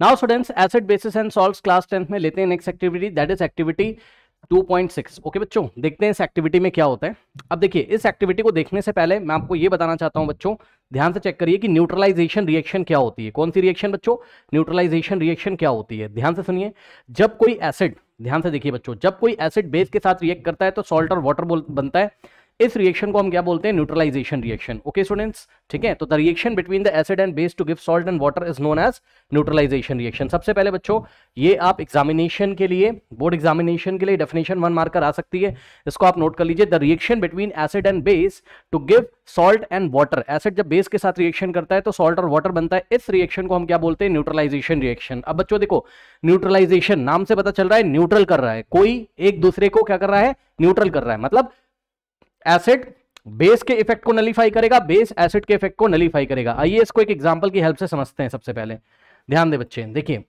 now students acid bases and salts class tenth में लेते हैं next activity that is activity 2.6 okay बच्चों देखते हैं इस एक्टिविटी में क्या होता है अब देखिए इस एक्टिविटी को देखने से पहले मैं आपको ये बताना चाहता हूं बच्चों ध्यान से चेक करिए कि न्यूट्रलाइजेशन रिएक्शन क्या होती है कौन सी रिएक्शन बच्चों न्यूट्रलाइजेशन रिएक्शन क्या होती है ध्यान से सुनिए जब कोई एसिड ध्यान से देखिए बच्चों जब कोई एसिड बेस के साथ रिएक्ट करता है तो सॉल्ट और वाटर बनता है इस रिएक्शन को हम क्या बोलते हैं न्यूट्रलाइजेशन रिएक्शन ओके स्टूडेंट्स ठीक है तो the reaction between the acid and base to give salt and water is known as neutralisation reaction सबसे पहले बच्चों ये आप एग्जामिनेशन के लिए बोर्ड एग्जामिनेशन के लिए डेफिनेशन वन मार्कर आ सकती है इसको आप नोट कर लीजिए the reaction between acid and base to give salt and water acid जब बेस के साथ रिएक्शन करता है तो सॉल्ट और वाटर बनता है इस रिएक्शन को हम क्या बोलते हैं न्यूट्रलाइजेशन रिएक्शन अब बच्चों देखो न्यूट्रलाइजेशन नाम से पता चल रहा है न्यूट्रल कर रहा है कोई एक दूसरे को क्या कर रहा है न्यूट्रल कर रहा है मतलब एसिड बेस के इफेक्ट को नलीफाई करेगा बेस एसिड के इफेक्ट को नलीफाई करेगा आइए इसको एक एग्जाम्पल की हेल्प से समझते हैं सबसे पहले ध्यान दे बच्चे देखिए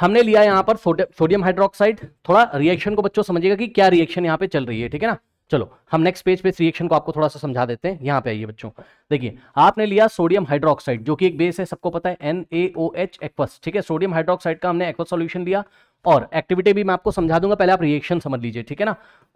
हमने लिया यहां पर सोडियम हाइड्रोक्साइड थोड़ा रिएक्शन को बच्चों समझेगा कि क्या रिएक्शन यहां पे चल रही है ठीक है ना चलो हम नेक्स्ट पेज पे इस रिएक्शन को आपको थोड़ा सा समझा देते हैं यहां पे आइए बच्चों देखिए आपने लिया सोडियम हाइड्रोक्साइड जो कि एक बेस है सबको पता है एन एच एक्वस ठीक है सोडियम हाइड्रोक्साइड का हमने एक्वस सोल्यूशन लिया और एक्टिविटी भी मैं आपको समझा दूंगा पहले आप रिएक्शन समझ लीजिए ठीक है ना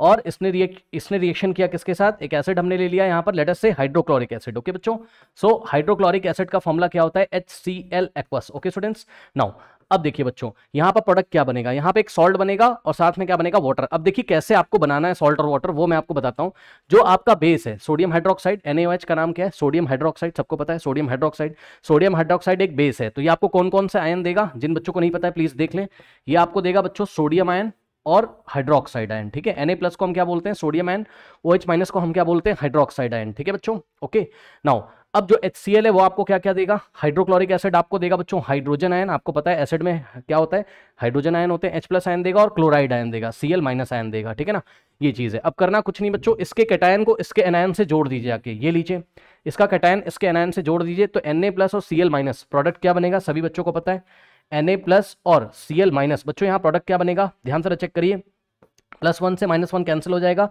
और इसने रिएक्ट इसने रिएक्शन किया किसके साथ एक एसिड हमने ले लिया यहाँ पर लेटर से हाइड्रोक्लोरिक एसिड ओके बच्चों सो हाइड्रोक्लोरिक एसिड का फॉर्मुला क्या होता है H C L aqueous okay students now अब देखिए बच्चों यहाँ पर प्रोडक्ट क्या बनेगा यहां पे एक सॉल्ट बनेगा और साथ में क्या बनेगा वाटर अब देखिए कैसे आपको बनाना है सॉल्ट और वाटर वो मैं आपको बताता हूं जो आपका बेस है सोडियम हाइड्रोक्साइड एनएच का नाम क्या है सोडियम हाइड्रोक्साइड सबको पता है सोडियम हाइड्रोक्साइड सोडियम हाइड्रोक्साइड एक बेस है तो ये आपको कौन कौन सा आयन देगा जिन बच्चों को नहीं पता है प्लीज देख लें ये आपको देगा बच्चों सोडियम आयन और हाइड्रोक्साइड आयन ठीक है एन प्लस को हम क्या बोलते हैं sodium ion O H minus को हम क्या बोलते हैं हाइड्रोक्साइड आयन ठीक है बच्चों ओके नाउ अब जो एच है वो आपको क्या क्या देगा हाइड्रोक्लोरिक एसिड आपको देगा बच्चों हाइड्रोजन आयन आपको पता है एसिड में क्या होता है हाइड्रोजन आयन होते हैं एच प्लस आयन देगा और क्लोराइड आयन देगा सी माइनस आयन देगा ठीक है ना ये चीज़ है अब करना कुछ नहीं बच्चों इसके कैटायन को इसके एनायन से जोड़ दीजिए आके ये लीजिए इसका कैटायन इसके एनायन से जोड़ दीजिए तो एन प्लस और सी माइनस प्रोडक्ट क्या बनेगा सभी बच्चों को पता है एन प्लस और सी माइनस बच्चों यहाँ प्रोडक्ट क्या बनेगा ध्यान से चेक करिए प्लस वन से माइनस वन कैंसिल हो जाएगा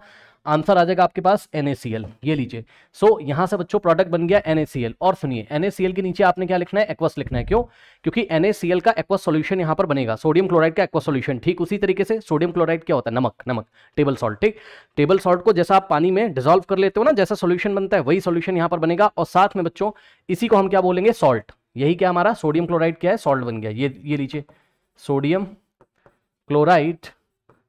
आंसर आ जाएगा आपके पास NaCl ये लीजिए सो so, यहाँ से बच्चों प्रोडक्ट बन गया NaCl और सुनिए NaCl के नीचे आपने क्या लिखना है एक्वस लिखना है क्यों क्योंकि NaCl का एक्वस सॉल्यूशन यहाँ पर बनेगा सोडियम क्लोराइड का एक्वस सॉल्यूशन ठीक उसी तरीके से सोडियम क्लोराइड क्या होता है नमक नमक टेबल सॉल्ट ठीक टेबल सॉल्ट को जैसा आप पानी में डिजोल्व कर लेते हो ना जैसा सोल्यूशन बनता है वही सोल्यूशन यहाँ पर बनेगा और साथ में बच्चों इसी को हम क्या बोलेंगे सॉल्ट यही क्या हमारा सोडियम क्लोराइड क्या है सॉल्ट बन गया ये ये लीजिए सोडियम क्लोराइड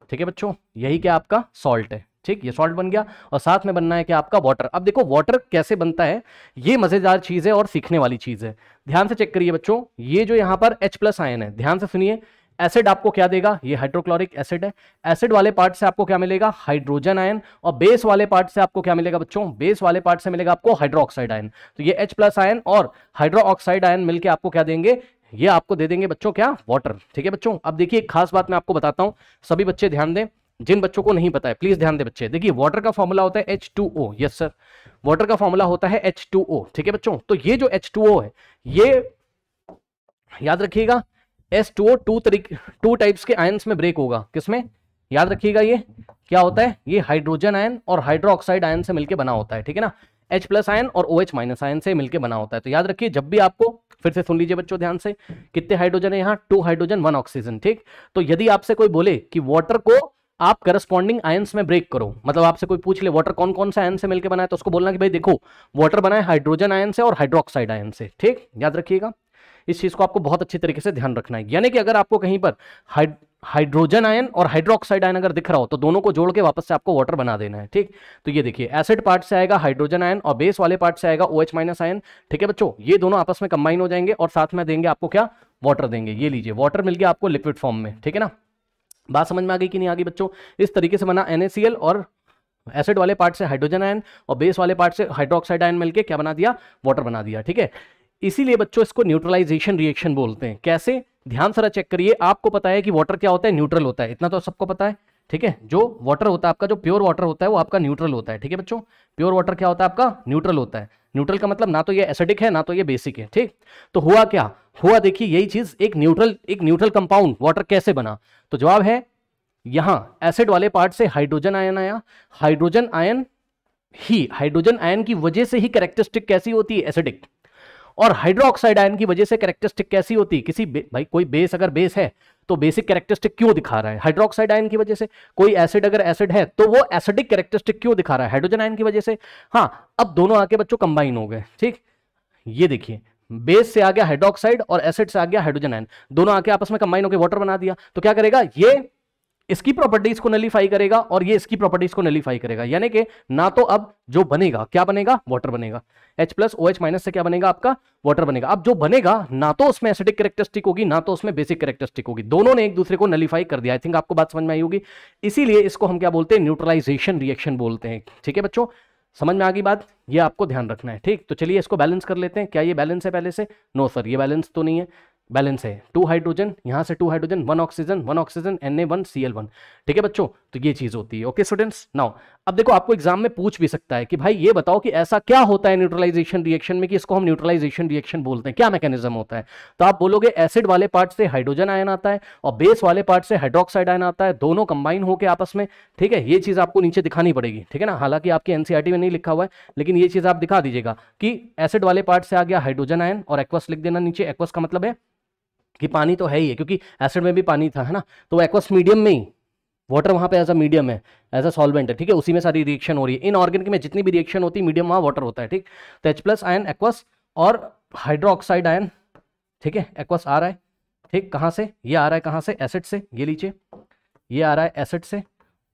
ठीक है बच्चों यही क्या आपका सॉल्ट है ठीक ये सॉल्ट बन गया और साथ में बनना है कि आपका वाटर अब देखो वाटर कैसे बनता है ये मज़ेदार चीज़ है और सीखने वाली चीज़ है ध्यान से चेक करिए बच्चों ये जो यहां पर H प्लस आयन है ध्यान से सुनिए एसिड आपको क्या देगा ये हाइड्रोक्लोरिक एसिड है एसिड वाले पार्ट से आपको क्या मिलेगा हाइड्रोजन आयन और बेस वाले पार्ट से आपको क्या मिलेगा बच्चों बेस वाले पार्ट से मिलेगा आपको हाइड्रोक्साइड आयन तो ये एच प्लस आयन और हाइड्रोक्साइड आयन मिलकर आपको क्या देंगे ये आपको दे देंगे बच्चों क्या वाटर ठीक है बच्चों अब देखिए एक खास बात मैं आपको बताता हूं सभी बच्चे ध्यान दें जिन बच्चों को नहीं पता है प्लीज ध्यान दे बच्चे देखिए वाटर का फॉर्मूला होता है H two O yes sir water का फॉर्मूला होता है एच टू ओ ठीक है बच्चों तो ये जो एच टू ओ है ये याद रखिएगा एस टू ओ टू तरीके टू टाइप्स के आयन में ब्रेक होगा किसमें याद रखिएगा ये क्या होता है ये हाइड्रोजन आयन और हाइड्रोक्साइड आयन से मिलकर बना होता है ठीक है ना एच प्लस आयन और ओ एच माइनस आयन से मिलकर बना होता है तो याद रखिए जब भी आपको फिर से सुन लीजिए बच्चों ध्यान से कितने हाइड्रोजन है यहाँ टू हाइड्रोजन वन ऑक्सीजन ठीक तो यदि आपसे कोई बोले कि वाटर को आप करस्पॉन्डिंग आयंस में ब्रेक करो मतलब आपसे कोई पूछ ले वाटर कौन कौन सा आयन से मिलकर बनाया तो उसको बोलना कि भाई देखो वाटर बनाए हाइड्रोजन आयन से और हाइड्रोक्साइड आयन से ठीक याद रखिएगा इस चीज़ को आपको बहुत अच्छी तरीके से ध्यान रखना है यानी कि अगर आपको कहीं पर हाइड्रोजन आयन और हाइड्रोक्साइड आयन अगर दिख रहा हो तो दोनों को जोड़ के वापस से आपको वाटर बना देना है ठीक तो ये देखिए एसिड पार्ट से आएगा हाइड्रोजन आयन और बेस वाले पार्ट से आएगा ओ OH माइनस आयन ठीक है बच्चों ये दोनों आपस में कंबाइन हो जाएंगे और साथ में देंगे आपको क्या वाटर देंगे ये लीजिए वाटर मिल गया आपको लिक्विड फॉर्म में ठीक है ना बात समझ में आ गई कि नहीं आ गई बच्चों इस तरीके से बना एन और एसिड वाले पार्ट से हाइड्रोजन आयन और बेस वाले पार्ट से हाइड्रोक्साइड आयन मिलके क्या बना दिया वाटर बना दिया ठीक है इसीलिए बच्चों इसको न्यूट्रलाइजेशन रिएक्शन बोलते हैं कैसे ध्यान सारा चेक करिए आपको पता है कि वाटर क्या होता है न्यूट्रल होता है इतना तो सबको पता है ठीक है जो वाटर होता है आपका जो प्योर वाटर होता है वो आपका न्यूट्रल होता है ठीक है बच्चों प्योर वाटर क्या होता है आपका न्यूट्रल होता है न्यूट्रल का मतलब ना तो ये एसिडिक है ना तो ये बेसिक है ठीक तो हुआ क्या हुआ देखिए यही चीज एक न्यूट्रल एक न्यूट्रल कंपाउंड वाटर कैसे बना तो जवाब है यहां एसिड वाले पार्ट से हाइड्रोजन आयन आया हाइड्रोजन आयन ही हाइड्रोजन आयन की वजह से ही कैरेक्टरिस्टिक कैसी होती है एसिडिक और हाइड्रोक्साइड आयन की वजह से कैरेक्टरिस्टिक कैसी होती है किसी भाई कोई बेस अगर बेस है तो बेसिक कैरेक्टरिस्टिक क्यों दिखा रहा है हाइड्रोक्साइड आयन की वजह से कोई एसिड अगर एसिड है तो वो एसिडिक कैरेक्टरिस्टिक क्यों दिखा रहा है हाइड्रोजन आयन की वजह से हाँ अब दोनों आके बच्चों कंबाइन हो गए ठीक ये देखिए बेस से आ गया हाइड्रोक्साइड और एसिड से आ गया हाइड्रोजन आयन दोनों आके आपस में कंबाइन होकर वाटर बना दिया तो क्या करेगा ये इसकी प्रॉपर्टीज को नलीफाई करेगा और ये इसकी प्रॉपर्टीज को नलीफाई करेगा यानी कि ना तो अब जो बनेगा क्या बनेगा वाटर बनेगा H plus O H minus से क्या बनेगा आपका वाटर बनेगा अब जो बनेगा ना तो उसमें एसिडिक करेक्टरिस्टिक होगी ना तो उसमें बेसिक करेक्टरिस्टिक होगी दोनों ने एक दूसरे को नलीफाई कर दिया आई थिंक आपको बात समझ में आई होगी इसीलिए इसको हम क्या बोलते हैं न्यूट्रलाइजेशन रिएक्शन बोलते हैं ठीक है बच्चों समझ में आ गई बात ये आपको ध्यान रखना है ठीक तो चलिए इसको बैलेंस कर लेते हैं क्या ये बैलेंस है पहले से नो सर ये बैलेंस तो नहीं है बैलेंस है टू हाइड्रोजन यहाँ से two hydrogen one oxygen one oxygen N A one C L one ठीक है बच्चों तो ये चीज होती है ओके स्टूडेंट्स नाउ अब देखो आपको एग्जाम में पूछ भी सकता है कि भाई ये बताओ कि ऐसा क्या होता है न्यूट्रलाइजेशन रिएक्शन में कि इसको हम न्यूट्रलाइजेशन रिएक्शन बोलते हैं क्या मैकेनिज्म होता है तो आप बोलोगे एसिड वाले पार्ट से हाइड्रोजन आयन आता है और बेस वाले पार्ट से हाइड्रोक्साइड आयन आता है दोनों कंबाइन होकर आपस में ठीक है ये चीज आपको नीचे दिखानी पड़ेगी ठीक है ना हालांकि आपके एनसीआरटी e में नहीं लिखा हुआ है लेकिन ये चीज आप दिखा दीजिएगा कि एसिड वाले पार्ट से आ गया हाइड्रोजन आयन और एक्वस लिख देना नीचे एक्वस का मतलब है कि पानी तो है ही है क्योंकि एसिड में भी पानी था है ना तो एक्वस मीडियम में ही वाटर वहाँ पे एज अ मीडियम है एज अ सॉल्वेंट है ठीक है उसी में सारी रिएक्शन हो रही है इन ऑर्गेनिक में जितनी भी रिएक्शन होती है मीडियम वहाँ वाटर होता है ठीक तो एच प्लस आयन एक्वस और हाइड्रोक्साइड आयन ठीक है एक्वस आ रहा है ठीक कहाँ से ये आ रहा है कहाँ से एसिड से ये लीजिए ये आ रहा है एसिड से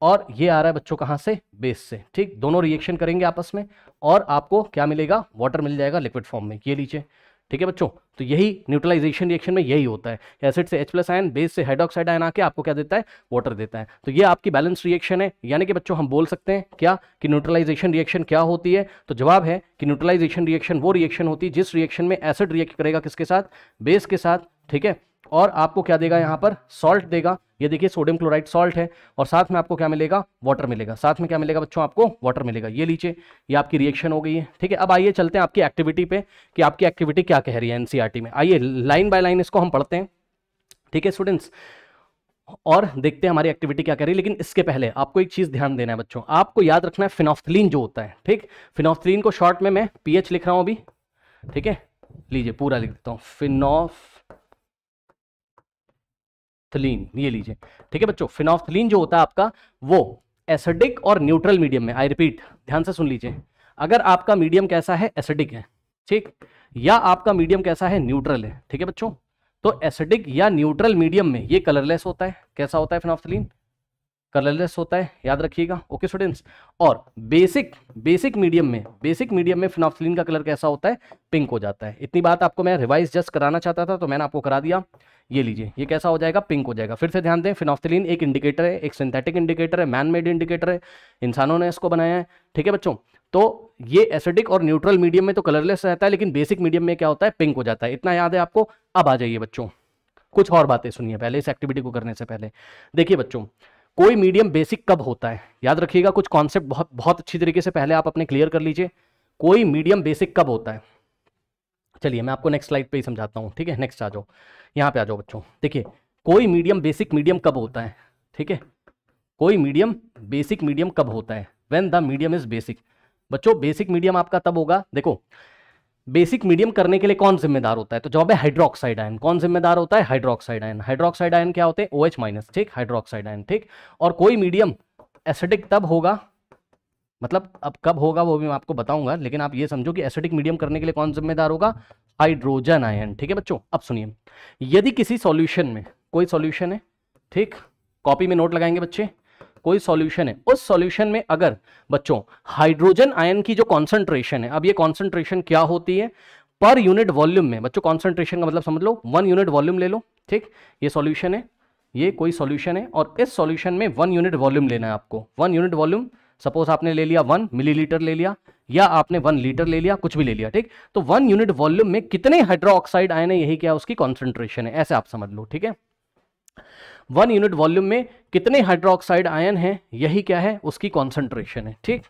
और ये आ रहा है बच्चों कहाँ से बेस से ठीक दोनों रिएक्शन करेंगे आपस में और आपको क्या मिलेगा वाटर मिल जाएगा लिक्विड फॉर्म में ये लीजिए ठीक है बच्चों तो यही न्यूट्रलाइजेशन रिएक्शन में यही होता है एसिड से H प्लस आयन बेस से हाइड्रोक्साइड आयन आके आपको क्या देता है वाटर देता है तो ये आपकी बैलेंस रिएक्शन है यानी कि बच्चों हम बोल सकते हैं क्या कि न्यूट्रलाइजेशन रिएक्शन क्या होती है तो जवाब है कि न्यूट्रलाइजेशन रिएक्शन वो रिएक्शन होती है जिस रिएक्शन में एसिड रिएक्ट करेगा किसके साथ बेस के साथ ठीक है और आपको क्या देगा यहाँ पर सॉल्ट देगा ये देखिए सोडियम क्लोराइड सॉल्ट है और साथ में आपको क्या मिलेगा वाटर मिलेगा साथ में क्या मिलेगा बच्चों आपको वाटर मिलेगा ये लीजिए ये आपकी रिएक्शन हो गई है ठीक है अब आइए चलते हैं आपकी एक्टिविटी पे कि आपकी एक्टिविटी क्या कह रही है एनसीईआरटी में आइए लाइन बाय लाइन इसको हम पढ़ते हैं ठीक है स्टूडेंट्स और देखते हैं हमारी एक्टिविटी क्या कर रही है लेकिन इसके पहले आपको एक चीज़ ध्यान देना है बच्चों आपको याद रखना है फिनॉफ्थलीन जो होता है ठीक फिनोफ्थलीन को शॉर्ट में मैं पीएच लिख रहा हूँ अभी ठीक है लीजिए पूरा लिख देता हूँ फिनोफ फिनोफ्थलीन ये लीजिए ठीक है बच्चों फिनोफ्थलीन जो होता है आपका वो एसिडिक और न्यूट्रल मीडियम में आई रिपीट ध्यान से सुन लीजिए अगर आपका मीडियम कैसा है एसिडिक है ठीक या आपका मीडियम कैसा है न्यूट्रल है ठीक है बच्चों तो एसिडिक या न्यूट्रल मीडियम में ये कलरलेस होता है कैसा होता है फिनॉफ्थलीन कलरलेस होता है याद रखिएगा ओके स्टूडेंट्स और बेसिक बेसिक मीडियम में बेसिक मीडियम में फिनॉक्सिलिन का कलर कैसा होता है पिंक हो जाता है इतनी बात आपको मैं रिवाइज जस्ट कराना चाहता था तो मैंने आपको करा दिया ये लीजिए ये कैसा हो जाएगा पिंक हो जाएगा फिर से ध्यान दें फिनॉक्सिलिन एक इंडिकेटर है एक सिंथेटिक इंडिकेटर है मैन मेड इंडिकेटर है इंसानों ने इसको बनाया है ठीक है बच्चों तो ये एसिडिक और न्यूट्रल मीडियम में तो कलरलेस रहता है लेकिन बेसिक मीडियम में क्या होता है पिंक हो जाता है इतना याद है आपको अब आ जाइए बच्चों कुछ और बातें सुनिए पहले इस एक्टिविटी को करने से पहले देखिए बच्चों कोई मीडियम बेसिक कब होता है याद रखिएगा कुछ कॉन्सेप्ट बहुत बहुत अच्छी तरीके से पहले आप अपने क्लियर कर लीजिए कोई मीडियम बेसिक कब होता है चलिए मैं आपको नेक्स्ट स्लाइड पे ही समझाता हूँ ठीक है नेक्स्ट आ जाओ यहाँ पे आ जाओ बच्चों देखिए कोई मीडियम बेसिक मीडियम कब होता है ठीक है कोई मीडियम बेसिक मीडियम कब होता है when the medium is basic बच्चों बेसिक मीडियम आपका तब होगा देखो बेसिक मीडियम करने के लिए कौन जिम्मेदार होता है तो जवाब है हाइड्रोक्साइड आयन कौन जिम्मेदार होता है हाइड्रोक्साइड आयन हाइड्रोक्साइड आयन क्या होते हैं ओ एच माइनस ठीक हाइड्रोक्साइड आयन ठीक और कोई मीडियम एसिडिक तब होगा मतलब अब कब होगा वो भी मैं आपको बताऊंगा लेकिन आप ये समझो कि एसिडिक मीडियम करने के लिए कौन जिम्मेदार होगा हाइड्रोजन आयन ठीक है बच्चों अब सुनिए यदि किसी सॉल्यूशन में कोई सॉल्यूशन है ठीक कॉपी में नोट लगाएंगे बच्चे कोई सॉल्यूशन है उस सॉल्यूशन में अगर बच्चों हाइड्रोजन आयन की जो कॉन्सेंट्रेशन है अब ये कॉन्सेंट्रेशन क्या होती है पर यूनिट वॉल्यूम में बच्चों कॉन्सेंट्रेशन का मतलब समझ लो वन यूनिट वॉल्यूम ले लो ठीक ये सॉल्यूशन है ये कोई सॉल्यूशन है और इस सॉल्यूशन में वन यूनिट वॉल्यूम लेना है आपको वन यूनिट वॉल्यूम सपोज आपने ले लिया वन मिलीलीटर ले लिया या आपने वन लीटर ले लिया कुछ भी ले लिया ठीक तो वन यूनिट वॉल्यूम में कितने हाइड्रोक्साइड आयन है यही क्या उसकी कॉन्सेंट्रेशन है ऐसे आप समझ लो ठीक है वन यूनिट वॉल्यूम में कितने हाइड्रोक्साइड आयन हैं यही क्या है उसकी कॉन्सेंट्रेशन है ठीक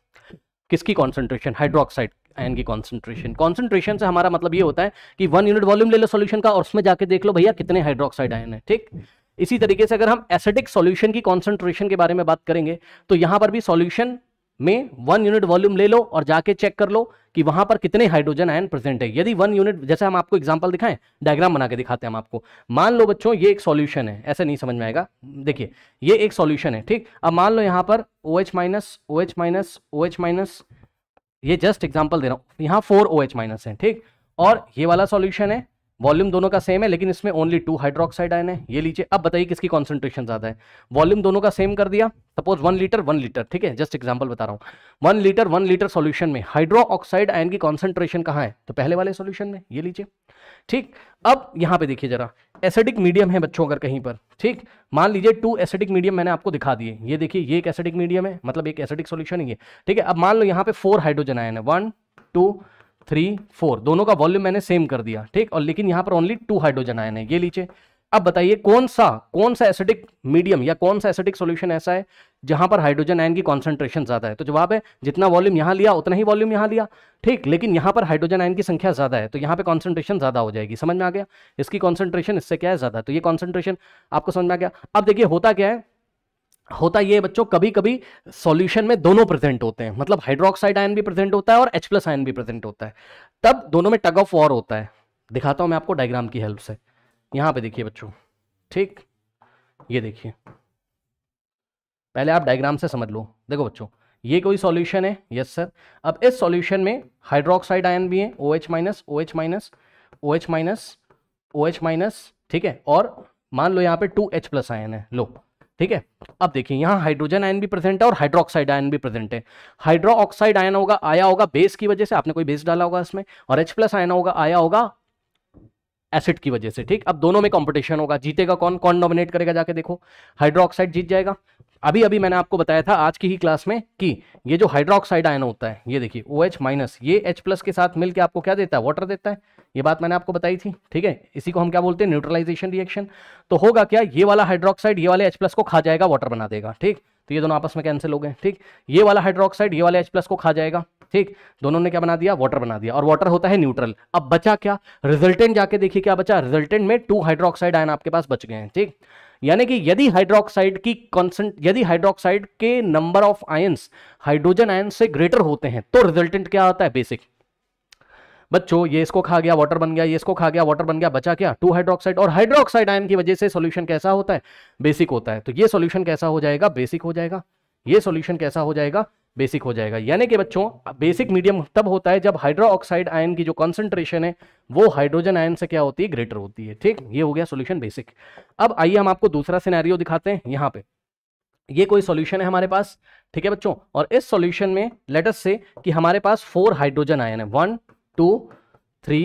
किसकी कॉन्सेंट्रेशन हाइड्रोक्साइड आयन की कॉन्सेंट्रेशन कॉन्सेंट्रेशन से हमारा मतलब ये होता है कि वन यूनिट वॉल्यूम ले लो सोल्यूशन का और उसमें जाके देख लो भैया कितने हाइड्रोक्साइड आयन है ठीक इसी तरीके से अगर हम एसिडिक सॉल्यूशन की कॉन्सेंट्रेशन के बारे में बात करेंगे तो यहाँ पर भी सॉल्यूशन में वन यूनिट वॉल्यूम ले लो और जाके चेक कर लो कि वहां पर कितने हाइड्रोजन आयन प्रेजेंट है यदि वन यूनिट जैसे हम आपको एग्जाम्पल दिखाएं डायग्राम बना के दिखाते हैं हम आपको मान लो बच्चों ये एक सॉल्यूशन है ऐसे नहीं समझ में आएगा देखिए ये एक सॉल्यूशन है ठीक अब मान लो यहाँ पर O H minus O H minus O H minus ये जस्ट एग्जाम्पल दे रहा हूँ यहाँ फोर ओ एच माइनस है ठीक और ये वाला सॉल्यूशन है वॉल्यूम दोनों का सेम है लेकिन इसमें ओनली टू हाइड्रोक्साइड आयन है ये लीजिए अब बताइए किसकी कॉन्सेंट्रेशन ज्यादा है वॉल्यूम दोनों का सेम कर दिया suppose one litre one litre ठीक है जस्ट एग्जाम्पल बता रहा हूँ one litre one litre solution में हाइड्रो ऑक्साइड आयन की कॉन्सेंट्रेशन कहाँ है तो पहले वाले सोल्यूशन में ये लीजिए ठीक अब यहाँ पे देखिए जरा एसिडिक मीडियम है बच्चों अगर कहीं पर ठीक मान लीजिए टू एसिडिक मीडियम मैंने आपको दिखा दिए ये देखिए ये एक एसिडिक मीडियम है मतलब एक एसिडिक सोल्यूशन ही है ठीक है अब मान लो यहाँ पे फोर हाइड्रोजन आयन है वन टू थ्री फोर दोनों का वॉल्यूम मैंने सेम कर दिया ठीक और लेकिन यहां पर ओनली टू हाइड्रोजन आयन है ये लीजिए अब बताइए कौन सा कौन सा एसिडिक मीडियम या कौन सा एसिडिक सॉल्यूशन ऐसा है जहां पर हाइड्रोजन आयन की कॉन्सेंट्रेशन ज्यादा है तो जवाब है जितना वॉल्यूम यहां लिया उतना ही वॉल्यूम यहां लिया ठीक लेकिन यहां पर हाइड्रोजन आयन की संख्या ज्यादा है तो यहां पे कॉन्सेंट्रेशन ज्यादा हो जाएगी समझ में आ गया इसकी कॉन्सेंट्रेशन इससे क्या है ज्यादा तो ये कॉन्सेंट्रेशन आपको समझ में आ गया अब देखिए होता क्या है होता ये बच्चों कभी कभी सॉल्यूशन में दोनों प्रेजेंट होते हैं मतलब हाइड्रोक्साइड आयन भी प्रेजेंट होता है और एच प्लस आयन भी प्रेजेंट होता है तब दोनों में टग ऑफ वॉर होता है दिखाता हूं मैं आपको डायग्राम की हेल्प से यहाँ पे देखिए बच्चों ठीक ये देखिए पहले आप डायग्राम से समझ लो देखो बच्चों ये कोई सॉल्यूशन है यस सर अब इस सॉल्यूशन में हाइड्रोक्साइड आयन भी है O H minus O H minus O H minus O H minus ठीक है और मान लो यहाँ पे टू एच प्लस आयन है लो ठीक है अब देखिए यहाँ हाइड्रोजन आयन भी प्रेजेंट है और हाइड्रोक्साइड आयन भी प्रेजेंट है हाइड्रोक्साइड आयन होगा आया होगा बेस की वजह से आपने कोई बेस डाला होगा इसमें और एच प्लस आयन होगा आया होगा एसिड की वजह से ठीक अब दोनों में कंपटीशन होगा जीतेगा कौन कौन डोमिनेट करेगा जाके देखो हाइड्रोक्साइड जीत जाएगा अभी अभी मैंने आपको बताया था आज की ही क्लास में कि ये जो हाइड्रोक्साइड आयन होता है ये देखिए ओ एच माइनस ये एच प्लस के साथ मिलकर आपको क्या देता है वाटर देता है ये बात मैंने आपको बताई थी ठीक है इसी को हम क्या बोलते हैं न्यूट्रलाइजेशन रिएक्शन तो होगा क्या ये वाला हाइड्रोक्साइड ये वाले एच प्लस को खा जाएगा वाटर बना देगा ठीक तो ये दोनों आपस में कैंसिल हो गए ठीक ये वाला हाइड्रोक्साइड ये वाला एच प्लस को खा जाएगा ठीक दोनों ने क्या बना दिया वाटर बना दिया और वाटर होता है न्यूट्रल अब बचा क्या रिजल्टेंट जाके देखिए क्या बचा रिजल्टेंट में टू हाइड्रोक्साइड आयन आपके पास बच गए हैं ठीक यानी कि यदि हाइड्रोक्साइड की कॉन्सेंट यदि हाइड्रोक्साइड के number of ions hydrogen ion से ग्रेटर होते हैं तो रिजल्टेंट क्या आता है बेसिक बच्चों ये इसको खा गया वाटर बन गया ये इसको खा गया वाटर बन गया बचा क्या टू हाइड्रोक्साइड और हाइड्रोक्साइड आयन की वजह से सॉल्यूशन कैसा होता है बेसिक होता है तो ये सॉल्यूशन कैसा हो जाएगा बेसिक हो जाएगा ये सॉल्यूशन कैसा हो जाएगा बेसिक हो जाएगा यानी कि बच्चों बेसिक मीडियम तब होता है जब हाइड्रो ऑक्साइड आयन की जो कॉन्सेंट्रेशन है वो हाइड्रोजन आयन से क्या होती है ग्रेटर होती है ठीक ये हो गया सोल्यूशन बेसिक अब आइए हम आपको दूसरा सिनेरियो दिखाते हैं यहाँ पे ये कोई सॉल्यूशन है हमारे पास ठीक है बच्चों और इस सॉल्यूशन में लेटस से कि हमारे पास फोर हाइड्रोजन आयन है वन टू थ्री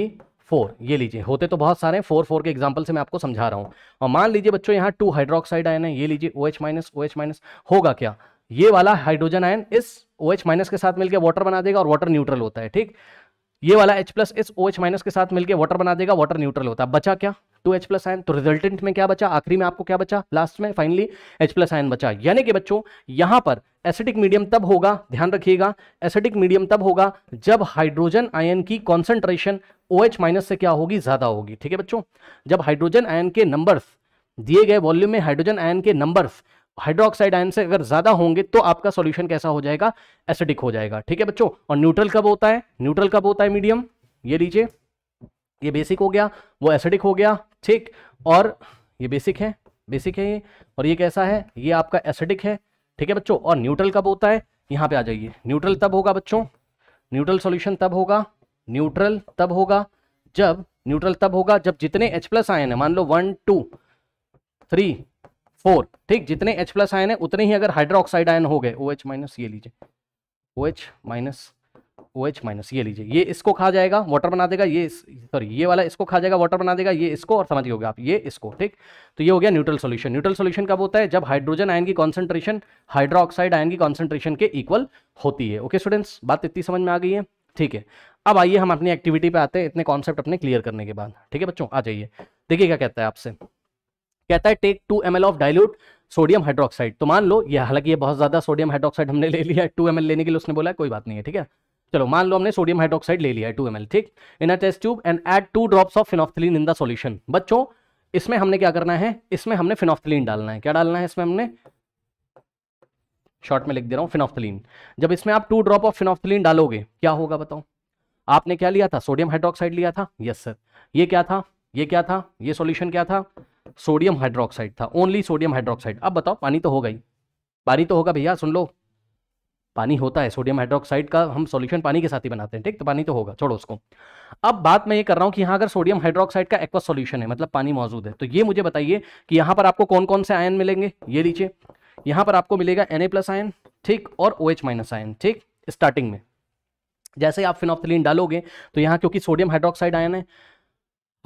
फोर ये लीजिए होते तो बहुत सारे हैं फोर फोर के एग्जांपल से मैं आपको समझा रहा हूँ और मान लीजिए बच्चों यहाँ टू हाइड्रोक्साइड आयन है ये लीजिए O H minus O H minus होगा क्या ये वाला हाइड्रोजन आयन इस ओ OH माइनस के साथ मिलकर वाटर बना देगा और वाटर न्यूट्रल होता है ठीक ये वाला H प्लस इस OH माइनस के साथ मिलकर वाटर बना देगा वाटर न्यूट्रल होता है बचा क्या टू एच प्लस आयन तो रिजल्टेंट में क्या बचा आखिरी में आपको क्या बचा लास्ट में फाइनली एच प्लस आयन बचा यानी कि बच्चों यहां पर एसिडिक मीडियम तब होगा ध्यान रखिएगा एसिडिक मीडियम तब होगा जब हाइड्रोजन आयन की कॉन्सेंट्रेशन ओ एच माइनस से क्या होगी ज्यादा होगी ठीक है बच्चों जब हाइड्रोजन आयन के नंबर्स दिए गए वॉल्यूम में हाइड्रोजन आयन के नंबर्स हाइड्रोक्साइड आयन से अगर ज्यादा होंगे तो आपका सॉल्यूशन कैसा हो जाएगा एसिडिक हो जाएगा ठीक है बच्चों और न्यूट्रल कब होता है न्यूट्रल कब होता है मीडियम ये लीजिए ये बेसिक हो गया वो एसिडिक हो गया ठीक और ये बेसिक है बेसिक है ये और ये कैसा है ये आपका एसिडिक है ठीक है बच्चों और न्यूट्रल कब होता है यहां पर आ जाइए न्यूट्रल तब होगा बच्चों न्यूट्रल सोल्यूशन तब होगा न्यूट्रल तब होगा जब न्यूट्रल तब होगा जब जितने एच प्लस आयन है मान लो वन टू थ्री फोर ठीक जितने एच प्लस आयन है उतने ही अगर हाइड्रोक्साइड आयन हो गए ओ एच माइनस ये लीजिए O H minus O H minus ये लीजिए ये इसको खा जाएगा वाटर बना देगा ये सॉरी ये वाला इसको खा जाएगा वाटर बना देगा ये इसको और समझ गए आप ये इसको ठीक तो ये हो गया न्यूट्रल सोल्यूशन न्यूट्रल सोल्यूशन कब होता है जब हाइड्रोजन आयन की कॉन्सेंट्रेशन हाइड्रोक्साइड आयन की कॉन्सेंट्रेशन के इक्वल होती है ओके स्टूडेंट्स बात इतनी समझ में आ गई है ठीक है अब आइए हम अपनी एक्टिविटी पे आते हैं इतने कॉन्सेप्ट अपने क्लियर करने के बाद ठीक है बच्चों आ जाइए देखिए क्या कहता है आपसे कहता है take two M of dilute sodium hydroxide तो मान लो ये हालांकि ये बहुत ज़्यादा सोडियम हाइड्रोक्साइड हमने ले लिया है टू एम लेने के लिए उसने बोला कोई बात नहीं है ठीक है चलो मान लो हमने सोडियम हाइड्रोक्साइड ले लिया है टू एम ठीक in a test tube and add two drops of phenolphthalein in the solution बच्चों इसमें हमने क्या करना है इसमें हमने फिनॉफ्थलीन डालना है क्या डालना है इसमें हमने शॉर्ट में लिख दे रहा हूं फिनॉफ्थलीन जब इसमें आप टू ड्रॉप ऑफ फिनॉफ्थलीन डालोगे क्या होगा बताओ आपने क्या लिया था सोडियम हाइड्रोक्साइड लिया था यस सर ये क्या था ये क्या था ये सॉल्यूशन क्या था सोडियम हाइड्रोक्साइड था ओनली सोडियम हाइड्रोक्साइड अब बताओ पानी तो होगा ही पानी तो होगा भैया सुन लो पानी होता है सोडियम हाइड्रोक्साइड का हम सॉल्यूशन पानी के साथ ही बनाते हैं ठीक तो पानी तो होगा छोड़ो उसको अब बात मैं ये कर रहा हूँ कि यहाँ अगर सोडियम हाइड्रोक्साइड का एक्वा सॉल्यूशन है मतलब पानी मौजूद है तो ये मुझे बताइए कि यहाँ पर आपको कौन कौन से आयन मिलेंगे ये लीजिए यहाँ पर आपको मिलेगा एन आयन ठीक और ओ OH माइनस आयन ठीक स्टार्टिंग में जैसे आप फिनोफ्थलिन डालोगे तो यहाँ क्योंकि सोडियम हाइड्रोक्साइड आयन है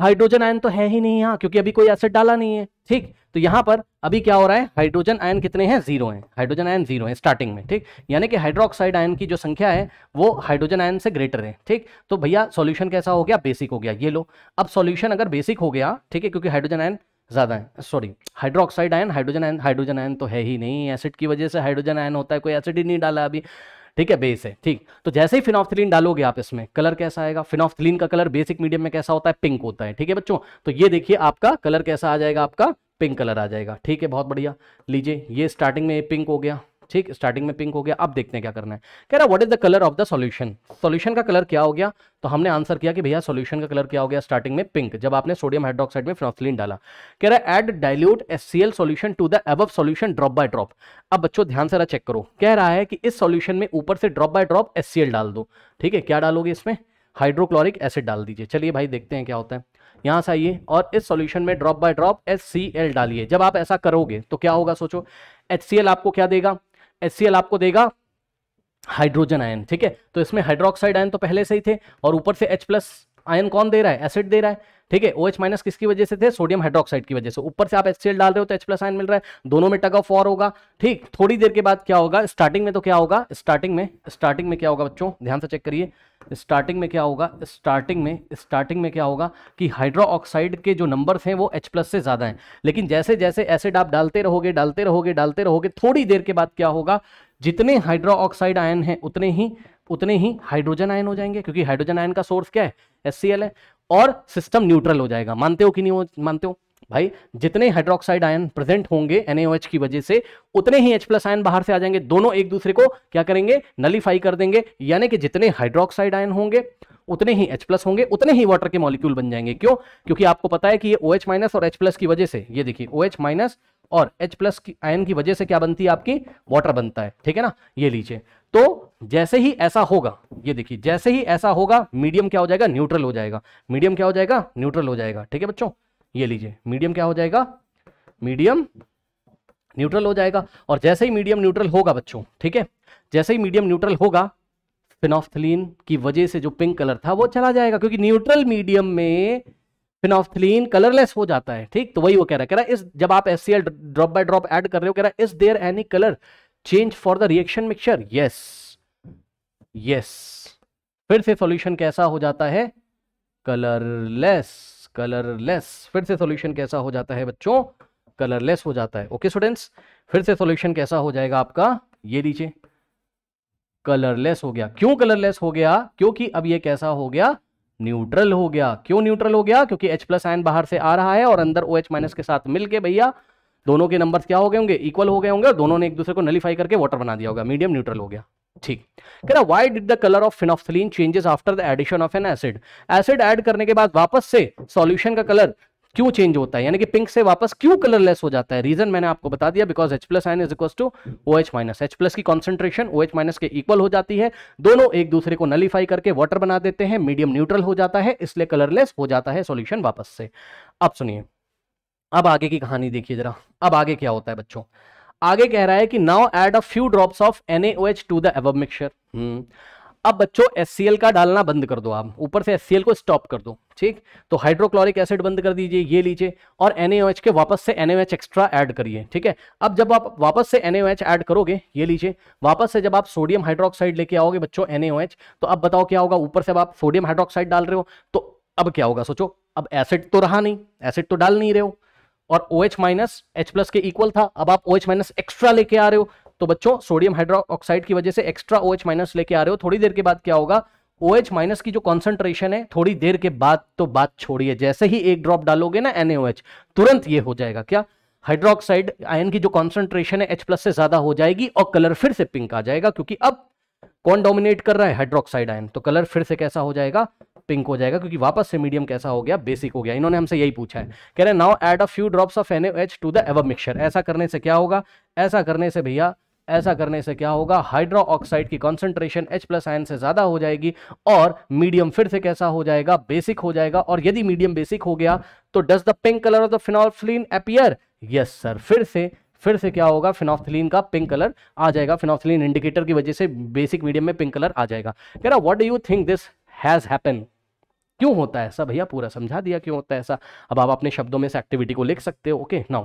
हाइड्रोजन आयन तो है ही नहीं यहाँ क्योंकि अभी कोई एसिड डाला नहीं है ठीक तो यहाँ पर अभी क्या हो रहा है हाइड्रोजन आयन कितने हैं जीरो हैं हाइड्रोजन आयन जीरो है स्टार्टिंग में ठीक यानी कि हाइड्रोक्साइड आयन की जो संख्या है वो हाइड्रोजन आयन से ग्रेटर है ठीक तो भैया सॉल्यूशन कैसा हो गया बेसिक हो गया ये लो अब सॉल्यूशन अगर बेसिक हो गया ठीक है क्योंकि हाइड्रोजन आयन ज़्यादा है sorry hydroxide ion hydrogen ion hydrogen ion तो है ही नहीं एसिड की वजह से हाइड्रोजन आयन होता है कोई एसिड ही नहीं डाला अभी ठीक है बेस है ठीक तो जैसे ही फिनोफ्थिलीन डालोगे आप इसमें कलर कैसा आएगा फिनोफ्थिलीन का कलर बेसिक मीडियम में कैसा होता है पिंक होता है ठीक है बच्चों तो ये देखिए आपका कलर कैसा आ जाएगा आपका पिंक कलर आ जाएगा ठीक है बहुत बढ़िया लीजिए ये स्टार्टिंग में पिंक हो गया ठीक स्टार्टिंग में पिंक हो गया अब देखते हैं क्या करना है कह रहा what is the colour of the solution solution का कलर क्या हो गया तो हमने आंसर किया कि भैया सॉल्यूशन का कलर क्या हो गया स्टार्टिंग में पिंक जब आपने सोडियम हाइड्रोक्साइड में फिनोफिलीन डाला कह रहा है add dilute SCL solution to the above solution drop by drop अब बच्चों ध्यान से चेक करो कह रहा है कि इस सोल्यूशन में ऊपर से ड्रॉप बाय ड्रॉप एल डाल दो ठीक है क्या डालोगे इसमें हाइड्रोक्लोरिक एसिड डाल दीजिए चलिए भाई देखते हैं क्या होता है यहां से आइए और इस सॉल्यूशन में ड्रॉप बाय ड्रॉप एच डालिए जब आप ऐसा करोगे तो क्या होगा सोचो एच आपको क्या देगा एस आपको देगा हाइड्रोजन आयन ठीक है तो इसमें हाइड्रोक्साइड आयन तो पहले से ही थे और ऊपर से H प्लस आयन कौन दे रहा है एसिड दे रहा है ठीक है ओ एच माइनस किसकी वजह से थे सोडियम हाइड्रोक्साइड की वजह से ऊपर से आप एच डाल रहे हो तो एच प्लस आयन मिल रहा है दोनों में टग ऑफ वॉर होगा ठीक थोड़ी देर के बाद क्या होगा स्टार्टिंग में तो क्या होगा स्टार्टिंग में स्टार्टिंग में क्या होगा बच्चों ध्यान से चेक करिए स्टार्टिंग में क्या होगा स्टार्टिंग में स्टार्टिंग में क्या होगा कि हाइड्रो ऑक्साइड के जो नंबर्स हैं वो एच प्लस से ज़्यादा हैं लेकिन जैसे जैसे एसिड आप डालते रहोगे डालते रहोगे डालते रहोगे थोड़ी देर के बाद क्या होगा जितने हाइड्रो ऑक्साइड आयन हैं उतने ही उतने ही हाइड्रोजन आयन हो जाएंगे क्योंकि हाइड्रोजन आयन का सोर्स क्या है एस है और सिस्टम न्यूट्रल हो जाएगा मानते हो कि नहीं हो मानते हो भाई जितने हाइड्रोक्साइड आयन प्रेजेंट होंगे NaOH की वजह से उतने ही H प्लस आयन बाहर से आ जाएंगे दोनों एक दूसरे को क्या करेंगे नलीफाई कर देंगे यानी कि जितने हाइड्रोक्साइड आयन होंगे उतने ही H प्लस होंगे उतने ही वाटर के मॉलिक्यूल बन जाएंगे क्यों क्योंकि आपको पता है कि ये OH माइनस और H प्लस की वजह से ये देखिए OH माइनस और H प्लस की आयन की वजह से क्या बनती है आपकी वाटर बनता है ठीक है ना ये लीजिए तो जैसे ही ऐसा होगा ये देखिए जैसे ही ऐसा होगा मीडियम क्या हो जाएगा न्यूट्रल हो जाएगा मीडियम क्या हो जाएगा न्यूट्रल हो जाएगा ठीक है बच्चों ये लीजिए मीडियम क्या हो जाएगा मीडियम न्यूट्रल हो जाएगा और जैसे ही मीडियम न्यूट्रल होगा बच्चों ठीक है जैसे ही मीडियम न्यूट्रल होगा फिनॉफ्थलीन की वजह से जो पिंक कलर था वो चला जाएगा क्योंकि न्यूट्रल मीडियम में फिनॉफ्थलीन कलरलेस हो जाता है ठीक तो वही वो कह रहा है कह रहा है इस जब आप एस ड्रॉप बाय ड्रॉप ऐड कर रहे हो कह रहा है is there any colour change for the reaction mixture yes yes फिर से सॉल्यूशन कैसा हो जाता है कलरलेस कलरलेस फिर से सॉल्यूशन कैसा हो जाता है बच्चों कलरलेस हो जाता है ओके okay, स्टूडेंट्स फिर से सॉल्यूशन कैसा हो जाएगा आपका ये लीजिए कलरलेस हो गया क्यों कलरलेस हो गया क्योंकि अब ये कैसा हो गया न्यूट्रल हो गया क्यों न्यूट्रल हो गया क्योंकि H प्लस आयन बाहर से आ रहा है और अंदर OH माइनस के साथ मिलके भैया दोनों के नंबर्स क्या हो गए होंगे इक्वल हो गए होंगे और दोनों ने एक दूसरे को नलीफाई करके वाटर बना दिया होगा मीडियम न्यूट्रल हो गया ठीक कह रहा why did the colour of phenolphthalein changes after the addition of an acid acid add करने के बाद वापस से सॉल्यूशन का कलर क्यों चेंज होता है यानी कि पिंक से वापस क्यों कलरलेस हो जाता है रीजन मैंने आपको बता दिया because H plus ion is equal to O H minus H plus की कॉन्सेंट्रेशन ओ एच माइनस के इक्वल हो जाती है दोनों एक दूसरे को नलीफाई करके वाटर बना देते हैं मीडियम न्यूट्रल हो जाता है इसलिए कलरलेस हो जाता है सोल्यूशन वापस से अब सुनिए अब आगे की कहानी देखिए जरा अब आगे क्या होता है बच्चों आगे कह रहा है कि now add a few drops of N H to the above mixture अब बच्चों एस का डालना बंद कर दो आप ऊपर से एस को स्टॉप कर दो ठीक तो हाइड्रोक्लोरिक एसिड बंद कर दीजिए ये लीजिए और एन के वापस से एन एक्स्ट्रा ऐड करिए ठीक है अब जब आप वापस से एन ऐड करोगे ये लीजिए वापस से जब आप सोडियम हाइड्रोक्साइड लेके आओगे बच्चों एन तो अब बताओ क्या होगा ऊपर से अब आप सोडियम हाइड्रोक्साइड डाल रहे हो तो अब क्या होगा सोचो अब एसिड तो रहा नहीं एसिड तो डाल नहीं रहे हो और O H minus H plus के इक्वल था अब आप ओ एच माइनस एक्स्ट्रा लेके आ रहे हो तो बच्चों सोडियम हाइड्रोक्साइड की वजह से एक्स्ट्रा ओ एच माइनस लेके आ रहे हो थोड़ी देर के बाद क्या होगा ओ एच माइनस की जो कॉन्सेंट्रेशन है थोड़ी देर के बाद तो बात छोड़िए जैसे ही एक ड्रॉप डालोगे ना एन तुरंत ये हो जाएगा क्या हाइड्रोक्साइड आयन की जो कॉन्सेंट्रेशन है एच प्लस से ज्यादा हो जाएगी और कलर फिर से पिंक आ जाएगा क्योंकि अब कौन डोमिनेट कर रहा है हाइड्रोक्साइड आयन तो कलर फिर से कैसा हो जाएगा पिंक हो जाएगा क्योंकि वापस से मीडियम कैसा हो गया बेसिक हो गया इन्होंने हमसे यही पूछा है कह रहे now add a few drops of N to the ever mixer ऐसा करने से क्या होगा ऐसा करने से भैया ऐसा करने से क्या होगा हाइड्रो ऑक्साइड की कॉन्सेंट्रेशन H प्लस आयन से ज़्यादा हो जाएगी और मीडियम फिर से कैसा हो जाएगा बेसिक हो जाएगा और यदि मीडियम बेसिक हो गया तो does the pink colour of the phenolphthalein appear yes sir फिर से फिर से क्या होगा फिनॉफ्थलीन का पिंक कलर आ जाएगा फिनॉफ्थलीन इंडिकेटर की वजह से बेसिक मीडियम में पिंक कलर आ जाएगा कह रहा what do you think this has happen क्यों होता है ऐसा भैया पूरा समझा दिया क्यों होता है ऐसा अब आप अपने शब्दों में इस एक्टिविटी को लिख सकते हो ओके नाउ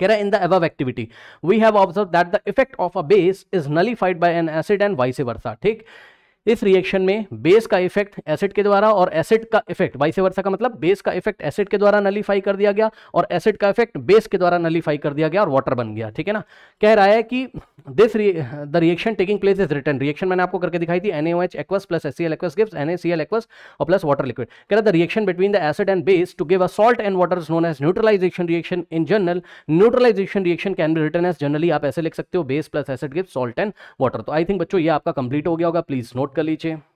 कह रहा है in the above activity we have observe that the effect of a base is nullified by an acid and vice versa ठीक इस रिएक्शन में बेस का इफेक्ट एसिड के द्वारा और एसिड का इफेक्ट वाइस वर्षा का मतलब बेस का इफेक्ट एसिड के द्वारा नलीफाई कर दिया गया और एसिड का इफेक्ट बेस के द्वारा नलीफाई कर दिया गया और वाटर बन गया ठीक है ना कह रहा है कि this the reaction taking place is written reaction मैंने आपको करके दिखाई थी H aqueous plus S L aqueous N NaCl aqueous और प्लस वाटर लिक्विड कह रहा the reaction between the acid and base to give a salt and water is known as neutralisation reaction in general neutralisation reaction can be written as generally आप ऐसे लिख सकते हो base plus acid give salt and water तो I think बच्चों ये आपका complete हो गया होगा प्लीज नोट वक्कली है